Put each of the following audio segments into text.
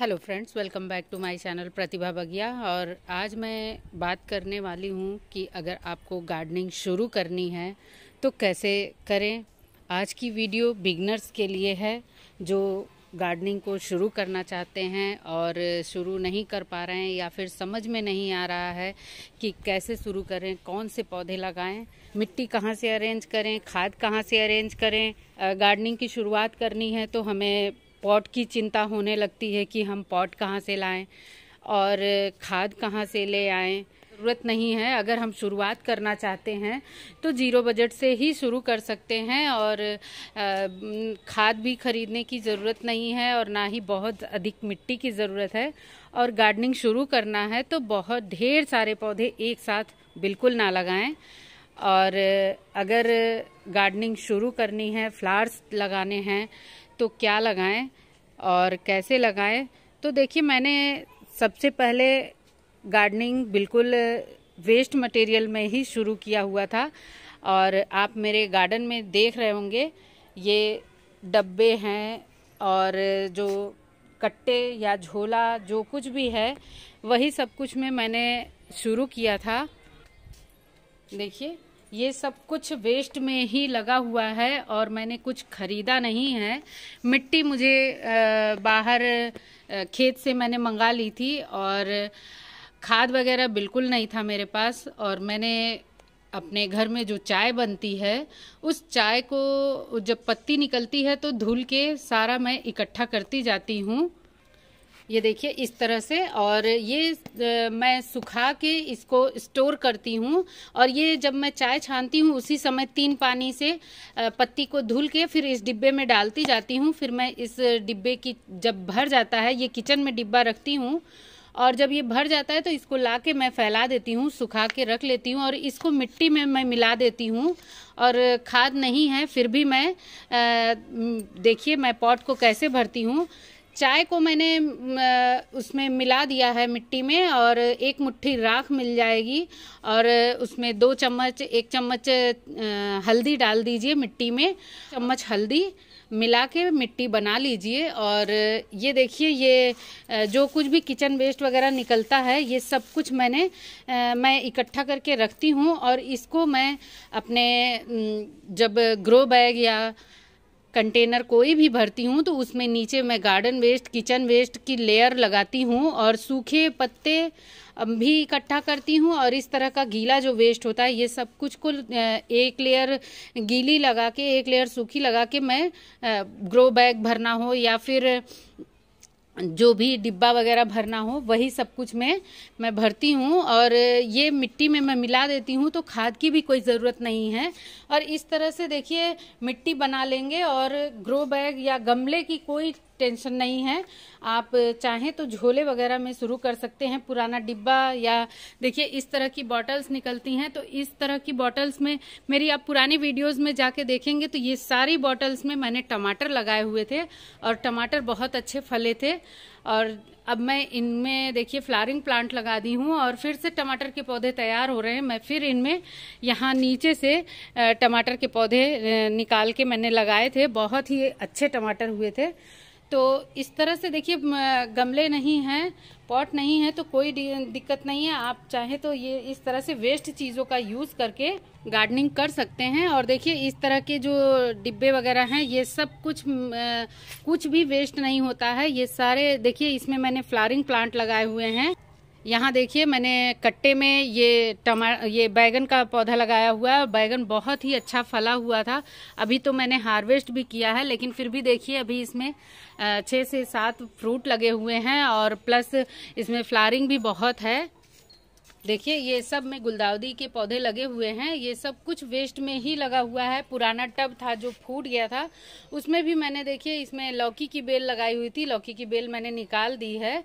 hello friends welcome back to my channel Pratibha Bagiya और आज मैं बात करने वाली हूँ कि अगर आपको गार्डनिंग शुरू करनी है तो कैसे करें आज की वीडियो बिगनर्स के लिए है जो गार्डनिंग को शुरू करना चाहते हैं और शुरू नहीं कर पा रहे हैं या फिर समझ में नहीं आ रहा है कि कैसे शुरू करें कौन से पौधे लगाएं मिट्टी कहाँ से अरेंज करें खाद कहाँ से अरेंज करें गार्डनिंग की शुरुआत करनी है तो हमें पॉट की चिंता होने लगती है कि हम पॉट कहाँ से लाएं और खाद कहाँ से ले आएं ज़रूरत नहीं है अगर हम शुरुआत करना चाहते हैं तो ज़ीरो बजट से ही शुरू कर सकते हैं और खाद भी ख़रीदने की ज़रूरत नहीं है और ना ही बहुत अधिक मिट्टी की ज़रूरत है और गार्डनिंग शुरू करना है तो बहुत ढेर सारे पौधे एक साथ बिल्कुल ना लगाएं और अगर गार्डनिंग शुरू करनी है फ्लावर्स लगाने हैं तो क्या लगाएं और कैसे लगाएं तो देखिए मैंने सबसे पहले गार्डनिंग बिल्कुल वेस्ट मटेरियल में ही शुरू किया हुआ था और आप मेरे गार्डन में देख रहे होंगे ये डब्बे हैं और जो कट्टे या झोला जो कुछ भी है वही सब कुछ में मैंने शुरू किया था देखिए ये सब कुछ वेस्ट में ही लगा हुआ है और मैंने कुछ खरीदा नहीं है मिट्टी मुझे बाहर खेत से मैंने मंगा ली थी और खाद वगैरह बिल्कुल नहीं था मेरे पास और मैंने अपने घर में जो चाय बनती है उस चाय को जब पत्ती निकलती है तो धुल के सारा मैं इकट्ठा करती जाती हूँ ये देखिए इस तरह से और ये मैं सुखा के इसको स्टोर करती हूँ और ये जब मैं चाय छानती हूँ उसी समय तीन पानी से पत्ती को धुल के फिर इस डिब्बे में डालती जाती हूँ फिर मैं इस डिब्बे की जब भर जाता है ये किचन में डिब्बा रखती हूँ और जब ये भर जाता है तो इसको ला के मैं फैला देती हूँ सुखा के रख लेती हूँ और इसको मिट्टी में मैं मिला देती हूँ और खाद नहीं है फिर भी मैं देखिए मैं पॉट को कैसे भरती हूँ चाय को मैंने उसमें मिला दिया है मिट्टी में और एक मुट्ठी राख मिल जाएगी और उसमें दो चम्मच एक चम्मच हल्दी डाल दीजिए मिट्टी में चम्मच हल्दी मिला के मिट्टी बना लीजिए और ये देखिए ये जो कुछ भी किचन वेस्ट वगैरह निकलता है ये सब कुछ मैंने मैं इकट्ठा करके रखती हूँ और इसको मैं अपने जब ग्रो बैग या कंटेनर कोई भी भरती हूँ तो उसमें नीचे मैं गार्डन वेस्ट किचन वेस्ट की लेयर लगाती हूँ और सूखे पत्ते भी इकट्ठा करती हूँ और इस तरह का गीला जो वेस्ट होता है ये सब कुछ को एक लेयर गीली लगा के एक लेयर सूखी लगा के मैं ग्रो बैग भरना हो या फिर जो भी डिब्बा वगैरह भरना हो वही सब कुछ मैं मैं भरती हूँ और ये मिट्टी में मैं मिला देती हूँ तो खाद की भी कोई ज़रूरत नहीं है और इस तरह से देखिए मिट्टी बना लेंगे और ग्रो बैग या गमले की कोई टेंशन नहीं है आप चाहें तो झोले वगैरह में शुरू कर सकते हैं पुराना डिब्बा या देखिए इस तरह की बॉटल्स निकलती हैं तो इस तरह की बॉटल्स में मेरी आप पुरानी वीडियोस में जाके देखेंगे तो ये सारी बॉटल्स में मैंने टमाटर लगाए हुए थे और टमाटर बहुत अच्छे फले थे और अब मैं इनमें देखिए फ्लारिंग प्लांट लगा दी हूँ और फिर से टमाटर के पौधे तैयार हो रहे हैं मैं फिर इनमें यहाँ नीचे से टमाटर के पौधे निकाल के मैंने लगाए थे बहुत ही अच्छे टमाटर हुए थे तो इस तरह से देखिए गमले नहीं हैं पॉट नहीं है तो कोई दिक्कत नहीं है आप चाहे तो ये इस तरह से वेस्ट चीज़ों का यूज़ करके गार्डनिंग कर सकते हैं और देखिए इस तरह के जो डिब्बे वगैरह हैं ये सब कुछ कुछ भी वेस्ट नहीं होता है ये सारे देखिए इसमें मैंने फ्लावरिंग प्लांट लगाए हुए हैं यहाँ देखिए मैंने कट्टे में ये टमा ये बैगन का पौधा लगाया हुआ है बैगन बहुत ही अच्छा फला हुआ था अभी तो मैंने हार्वेस्ट भी किया है लेकिन फिर भी देखिए अभी इसमें छः से सात फ्रूट लगे हुए हैं और प्लस इसमें फ्लारिंग भी बहुत है देखिए ये सब में गुलदाउदी के पौधे लगे हुए हैं ये सब कुछ वेस्ट में ही लगा हुआ है पुराना टब था जो फूट गया था उसमें भी मैंने देखिए इसमें लौकी की बेल लगाई हुई थी लौकी की बेल मैंने निकाल दी है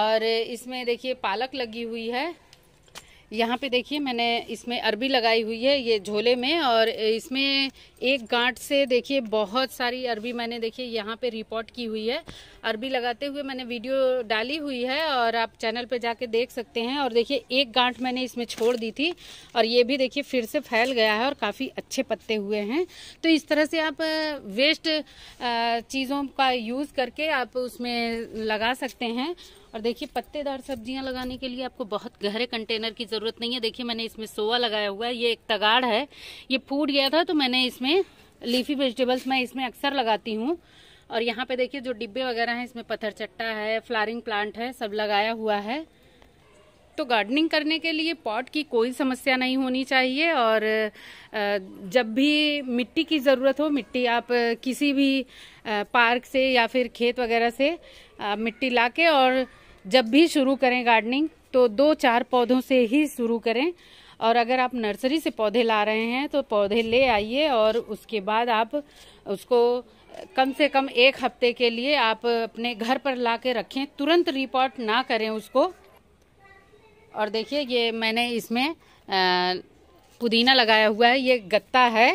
और इसमें देखिए पालक लगी हुई है यहाँ पे देखिए मैंने इसमें अरबी लगाई हुई है ये झोले में और इसमें एक गांठ से देखिए बहुत सारी अरबी मैंने देखिए यहाँ पे रिपोर्ट की हुई है अरबी लगाते हुए मैंने वीडियो डाली हुई है और आप चैनल पे जाके देख सकते हैं और देखिए एक गांठ मैंने इसमें छोड़ दी थी और ये भी देखिए फिर से फैल गया है और काफ़ी अच्छे पत्ते हुए हैं तो इस तरह से आप वेस्ट चीज़ों का यूज़ करके आप उसमें लगा सकते हैं और देखिए पत्तेदार सब्जियां लगाने के लिए आपको बहुत गहरे कंटेनर की ज़रूरत नहीं है देखिए मैंने इसमें सोवा लगाया हुआ है ये एक तगाड़ है ये फूट गया था तो मैंने इसमें लीफी वेजिटेबल्स मैं इसमें अक्सर लगाती हूँ और यहाँ पे देखिए जो डिब्बे वगैरह हैं इसमें पत्थर चट्टा है फ्लारिंग प्लांट है सब लगाया हुआ है तो गार्डनिंग करने के लिए पॉट की कोई समस्या नहीं होनी चाहिए और जब भी मिट्टी की ज़रूरत हो मिट्टी आप किसी भी पार्क से या फिर खेत वगैरह से मिट्टी ला के और जब भी शुरू करें गार्डनिंग तो दो चार पौधों से ही शुरू करें और अगर आप नर्सरी से पौधे ला रहे हैं तो पौधे ले आइए और उसके बाद आप उसको कम से कम एक हफ्ते के लिए आप अपने घर पर ला के रखें तुरंत रिपोर्ट ना करें उसको और देखिए ये मैंने इसमें पुदीना लगाया हुआ है ये गत्ता है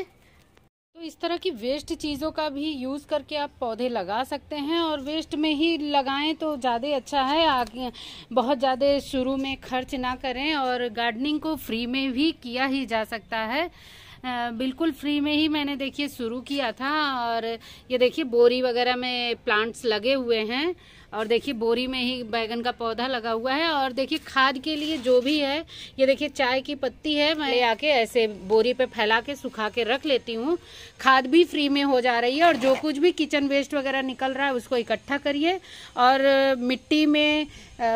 तो इस तरह की वेस्ट चीज़ों का भी यूज़ करके आप पौधे लगा सकते हैं और वेस्ट में ही लगाएं तो ज़्यादा अच्छा है आगे बहुत ज़्यादा शुरू में खर्च ना करें और गार्डनिंग को फ्री में भी किया ही जा सकता है बिल्कुल फ्री में ही मैंने देखिए शुरू किया था और ये देखिए बोरी वगैरह में प्लांट्स लगे हुए हैं और देखिए बोरी में ही बैगन का पौधा लगा हुआ है और देखिए खाद के लिए जो भी है ये देखिए चाय की पत्ती है मैं आके ऐसे बोरी पे फैला के सुखा के रख लेती हूँ खाद भी फ्री में हो जा रही है और जो कुछ भी किचन वेस्ट वगैरह निकल रहा है उसको इकट्ठा करिए और मिट्टी में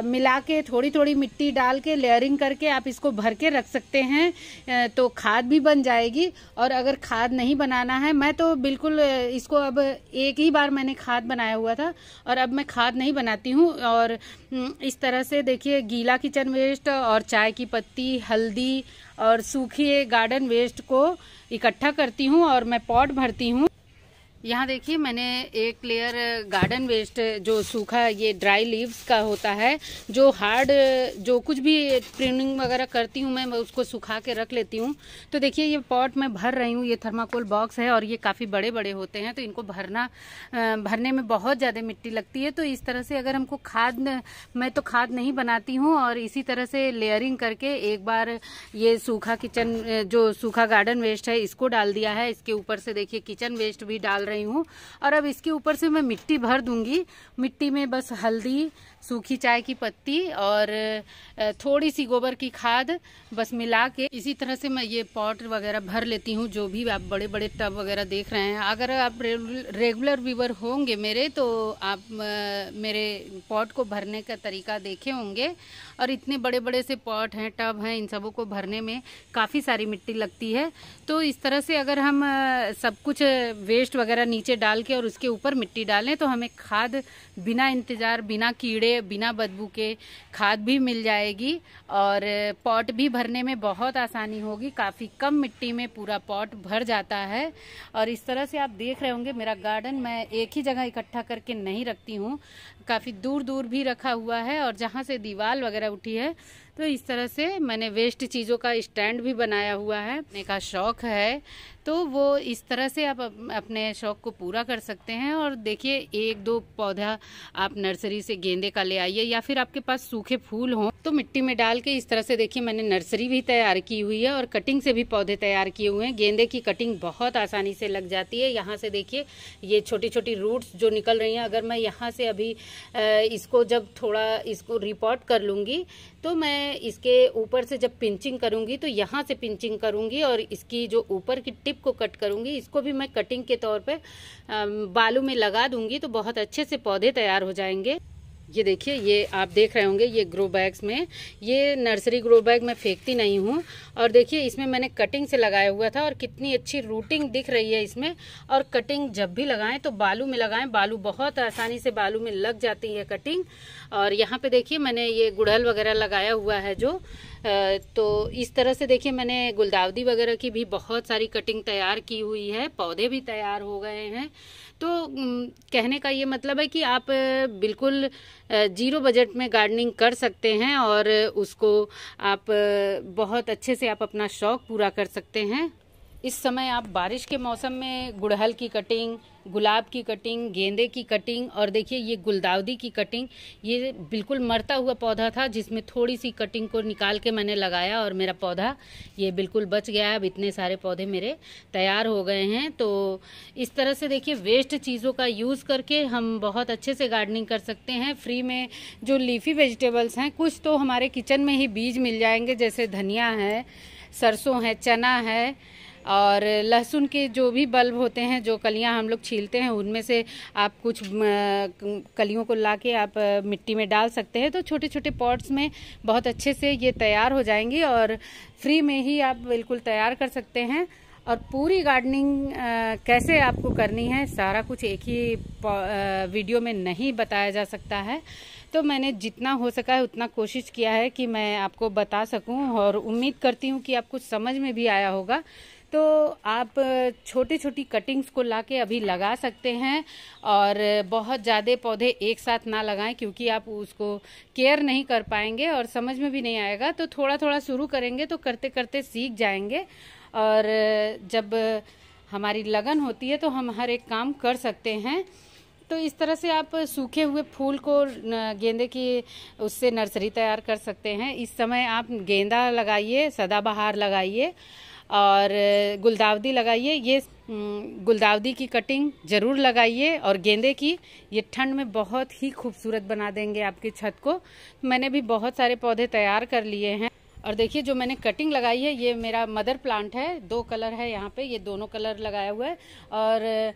मिला के थोड़ी थोड़ी मिट्टी डाल के लेयरिंग करके आप इसको भर के रख सकते हैं तो खाद भी बन जाएगी और अगर खाद नहीं बनाना है मैं तो बिल्कुल इसको अब एक ही बार मैंने खाद बनाया हुआ था और अब मैं खाद नहीं नहीं बनाती हूँ और हम्म, इस तरह से देखिए गीला किचन वेस्ट और चाय की पत्ती हल्दी और सूखे गार्डन वेस्ट को इकट्ठा करती हूँ और मैं पॉट भरती हूँ यहाँ देखिए मैंने एक लेयर गार्डन वेस्ट जो सूखा ये ड्राई लीव्स का होता है जो हार्ड जो कुछ भी प्रिनिंग वगैरह करती हूँ मैं उसको सुखा के रख लेती हूँ तो देखिए ये पॉट मैं भर रही हूँ ये थर्माकोल बॉक्स है और ये काफ़ी बड़े बड़े होते हैं तो इनको भरना भरने में बहुत ज़्यादा मिट्टी लगती है तो इस तरह से अगर हमको खाद मैं तो खाद नहीं बनाती हूँ और इसी तरह से लेयरिंग करके एक बार ये सूखा किचन जो सूखा गार्डन वेस्ट है इसको डाल दिया है इसके ऊपर से देखिए किचन वेस्ट भी डाल रही हूँ और अब इसके ऊपर से मैं मिट्टी भर दूंगी मिट्टी में बस हल्दी सूखी चाय की पत्ती और थोड़ी सी गोबर की खाद बस मिला के इसी तरह से मैं ये पॉट वगैरह भर लेती हूँ जो भी आप बड़े बड़े टब वगैरह देख रहे हैं अगर आप रेगुलर व्यूवर होंगे मेरे तो आप मेरे पॉट को भरने का तरीका देखे होंगे और इतने बड़े बड़े से पॉट हैं टब हैं इन सबों को भरने में काफ़ी सारी मिट्टी लगती है तो इस तरह से अगर हम सब कुछ वेस्ट वगैरह वगैरह नीचे डाल के और उसके ऊपर मिट्टी डालें तो हमें खाद बिना इंतज़ार बिना कीड़े बिना बदबू के खाद भी मिल जाएगी और पॉट भी भरने में बहुत आसानी होगी काफ़ी कम मिट्टी में पूरा पॉट भर जाता है और इस तरह से आप देख रहे होंगे मेरा गार्डन मैं एक ही जगह इकट्ठा करके नहीं रखती हूँ काफ़ी दूर दूर भी रखा हुआ है और जहाँ से दीवार वगैरह उठी है तो इस तरह से मैंने वेस्ट चीज़ों का स्टैंड भी बनाया हुआ है अपने का शौक़ है तो वो इस तरह से आप अपने शौक़ को पूरा कर सकते हैं और देखिए एक दो पौधा आप नर्सरी से गेंदे का ले आइए या फिर आपके पास सूखे फूल हों तो मिट्टी में डाल के इस तरह से देखिए मैंने नर्सरी भी तैयार की हुई है और कटिंग से भी पौधे तैयार किए हुए हैं गेंदे की कटिंग बहुत आसानी से लग जाती है यहाँ से देखिए ये छोटी छोटी रूट्स जो निकल रही हैं अगर मैं यहाँ से अभी इसको जब थोड़ा इसको रिपोर्ट कर लूँगी तो मैं इसके ऊपर से जब पिंचिंग करूँगी तो यहाँ से पिंचिंग करूँगी और इसकी जो ऊपर की टिप को कट करूंगी इसको भी मैं कटिंग के तौर पर बालू में लगा दूँगी तो बहुत अच्छे से पौधे तैयार हो जाएंगे ये देखिए ये आप देख रहे होंगे ये ग्रो बैग्स में ये नर्सरी ग्रो बैग मैं फेंकती नहीं हूँ और देखिए इसमें मैंने कटिंग से लगाया हुआ था और कितनी अच्छी रूटिंग दिख रही है इसमें और कटिंग जब भी लगाएं तो बालू में लगाएं बालू बहुत आसानी से बालू में लग जाती है कटिंग और यहाँ पे देखिए मैंने ये गुड़हल वगैरह लगाया हुआ है जो तो इस तरह से देखिए मैंने गुलदावदी वगैरह की भी बहुत सारी कटिंग तैयार की हुई है पौधे भी तैयार हो गए हैं तो कहने का ये मतलब है कि आप बिल्कुल जीरो बजट में गार्डनिंग कर सकते हैं और उसको आप बहुत अच्छे से आप अपना शौक पूरा कर सकते हैं इस समय आप बारिश के मौसम में गुड़हल की कटिंग गुलाब की कटिंग गेंदे की कटिंग और देखिए ये गुलदाउदी की कटिंग ये बिल्कुल मरता हुआ पौधा था जिसमें थोड़ी सी कटिंग को निकाल के मैंने लगाया और मेरा पौधा ये बिल्कुल बच गया अब इतने सारे पौधे मेरे तैयार हो गए हैं तो इस तरह से देखिए वेस्ट चीज़ों का यूज़ करके हम बहुत अच्छे से गार्डनिंग कर सकते हैं फ्री में जो लीफी वेजिटेबल्स हैं कुछ तो हमारे किचन में ही बीज मिल जाएंगे जैसे धनिया है सरसों है चना है और लहसुन के जो भी बल्ब होते हैं जो कलियां हम लोग छीलते हैं उनमें से आप कुछ कलियों को ला के आप मिट्टी में डाल सकते हैं तो छोटे छोटे पॉट्स में बहुत अच्छे से ये तैयार हो जाएंगी और फ्री में ही आप बिल्कुल तैयार कर सकते हैं और पूरी गार्डनिंग कैसे आपको करनी है सारा कुछ एक ही वीडियो में नहीं बताया जा सकता है तो मैंने जितना हो सका है उतना कोशिश किया है कि मैं आपको बता सकूं और उम्मीद करती हूं कि आपको समझ में भी आया होगा तो आप छोटी छोटी कटिंग्स को ला के अभी लगा सकते हैं और बहुत ज़्यादा पौधे एक साथ ना लगाएं क्योंकि आप उसको केयर नहीं कर पाएंगे और समझ में भी नहीं आएगा तो थोड़ा थोड़ा शुरू करेंगे तो करते करते सीख जाएंगे और जब हमारी लगन होती है तो हम हर एक काम कर सकते हैं तो इस तरह से आप सूखे हुए फूल को गेंदे की उससे नर्सरी तैयार कर सकते हैं इस समय आप गेंदा लगाइए सदाबहार लगाइए और गुलदावदी लगाइए ये गुलदावदी की कटिंग ज़रूर लगाइए और गेंदे की ये ठंड में बहुत ही खूबसूरत बना देंगे आपकी छत को मैंने भी बहुत सारे पौधे तैयार कर लिए हैं और देखिए जो मैंने कटिंग लगाई है ये मेरा मदर प्लांट है दो कलर है यहाँ पे ये दोनों कलर लगाया हुआ है और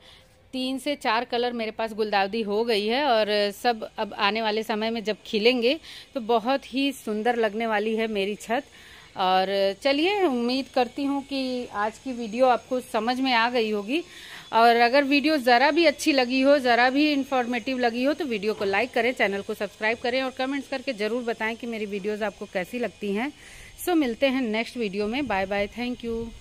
तीन से चार कलर मेरे पास गुलदावदी हो गई है और सब अब आने वाले समय में जब खिलेंगे तो बहुत ही सुंदर लगने वाली है मेरी छत और चलिए उम्मीद करती हूँ कि आज की वीडियो आपको समझ में आ गई होगी और अगर वीडियो ज़रा भी अच्छी लगी हो ज़रा भी इन्फॉर्मेटिव लगी हो तो वीडियो को लाइक करें चैनल को सब्सक्राइब करें और कमेंट्स करके ज़रूर बताएं कि मेरी वीडियोज़ आपको कैसी लगती हैं सो मिलते हैं नेक्स्ट वीडियो में बाय बाय थैंक यू